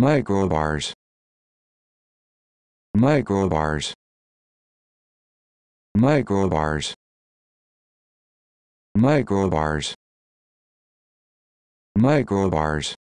microbars microbars microbars microbars microbars